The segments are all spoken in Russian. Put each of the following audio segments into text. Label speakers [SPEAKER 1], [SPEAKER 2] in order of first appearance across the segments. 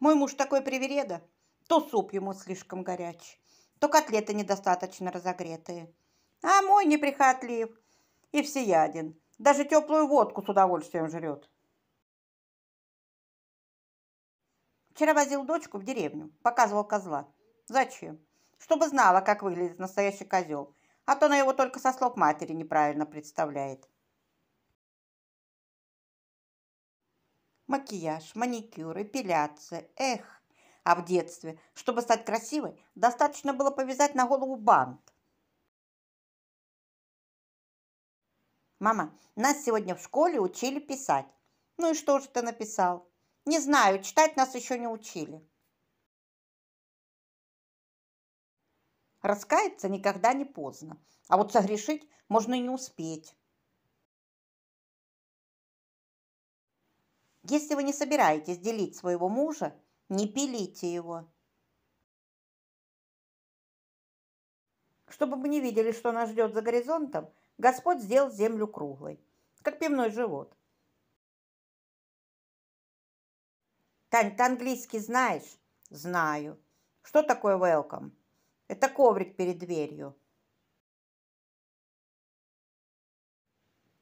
[SPEAKER 1] Мой муж такой привереда. То суп ему слишком горячий, то котлеты недостаточно разогретые. А мой неприхотлив и всеяден. Даже теплую водку с удовольствием жрет. Вчера возил дочку в деревню, показывал козла. Зачем? Чтобы знала, как выглядит настоящий козел. А то она его только со слов матери неправильно представляет. Макияж, маникюр, эпиляция. Эх, а в детстве, чтобы стать красивой, достаточно было повязать на голову бант. Мама, нас сегодня в школе учили писать. Ну и что же ты написал? Не знаю, читать нас еще не учили. Раскаяться никогда не поздно, а вот согрешить можно и не успеть. Если вы не собираетесь делить своего мужа, не пилите его. Чтобы мы не видели, что нас ждет за горизонтом, Господь сделал землю круглой, как пивной живот. Тань, ты английский знаешь? Знаю. Что такое welcome? Это коврик перед дверью.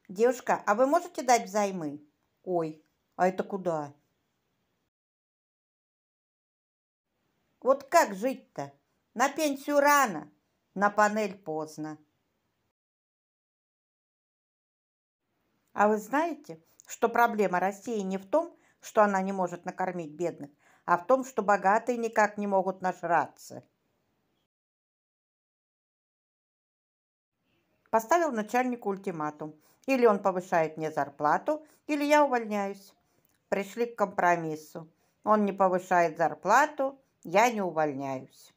[SPEAKER 1] Девушка, а вы можете дать взаймы? Ой, а это куда? Вот как жить-то? На пенсию рано, на панель поздно. А вы знаете, что проблема России не в том, что она не может накормить бедных, а в том, что богатые никак не могут нажраться. Поставил начальнику ультиматум. Или он повышает мне зарплату, или я увольняюсь пришли к компромиссу. Он не повышает зарплату, я не увольняюсь.